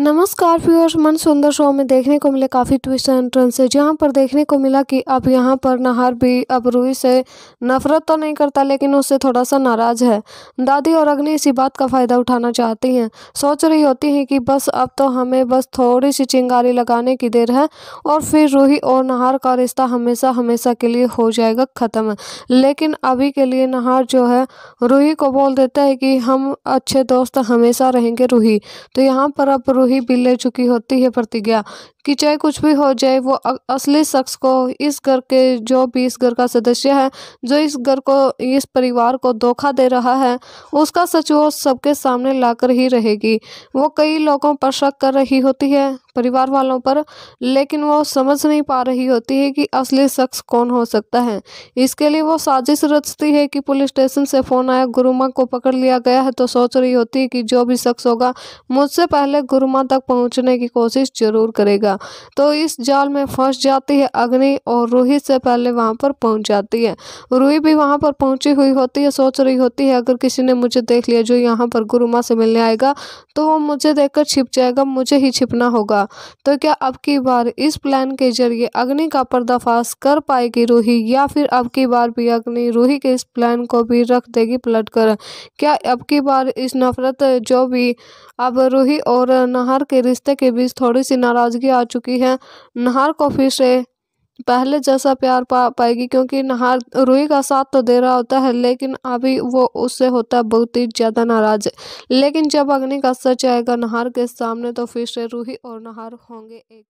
नमस्कार फ्यूअर्स मन सुंदर शो में देखने को मिले काफ़ी ट्विस्ट एंड है जहाँ पर देखने को मिला कि अब यहाँ पर नहार भी अब रूही से नफरत तो नहीं करता लेकिन उससे थोड़ा सा नाराज़ है दादी और अग्नि इसी बात का फ़ायदा उठाना चाहती हैं सोच रही होती हैं कि बस अब तो हमें बस थोड़ी सी चिंगारी लगाने की देर है और फिर रूही और नहार का रिश्ता हमेशा हमेशा के लिए हो जाएगा ख़त्म लेकिन अभी के लिए नहार जो है रूही को बोल देता है कि हम अच्छे दोस्त हमेशा रहेंगे रूही तो यहाँ पर अब रूही ही पी ले चुकी होती है प्रतिज्ञा कि चाहे कुछ भी हो जाए वो असली शख्स को इस घर के जो भी इस घर का सदस्य है जो इस घर को इस परिवार को धोखा दे रहा है उसका सच वो सबके सामने लाकर ही रहेगी वो कई लोगों पर शक कर रही होती है परिवार वालों पर लेकिन वो समझ नहीं पा रही होती है कि असली शख्स कौन हो सकता है इसके लिए वो साजिश रचती है कि पुलिस स्टेशन से फ़ोन आया गुरुमा को पकड़ लिया गया है तो सोच रही होती है कि जो भी शख्स होगा मुझसे पहले गुरुमा तक पहुंचने की कोशिश जरूर करेगा था तो इस जाल में फंस जाती है अग्नि और रूही से पहले वहाँ पर पहुँच जाती है रूही भी वहाँ पर पहुँची हुई होती है सोच रही होती है अगर किसी ने मुझे देख लिया जो यहाँ पर गुरु माँ से मिलने आएगा तो वो मुझे देख छिप जाएगा मुझे ही छिपना होगा तो क्या अब की बार इस प्लान के जरिए अग्नि का पर्दाफाश कर पाएगी रूही या फिर अब की बार भी अग्नि रूही के इस प्लान को भी रख देगी पलट कर क्या अब की बार इस नफरत जो भी अब रूही और नहर के रिश्ते के बीच थोड़ी सी नाराजगी आ चुकी है नहार कॉफ़ी से पहले जैसा प्यार पा पाएगी क्योंकि नहार रूही का साथ तो दे रहा होता है लेकिन अभी वो उससे होता है बहुत ही ज़्यादा नाराज है लेकिन जब अग्नि का सच आएगा नहार के सामने तो फिर से रूही और नहार होंगे एक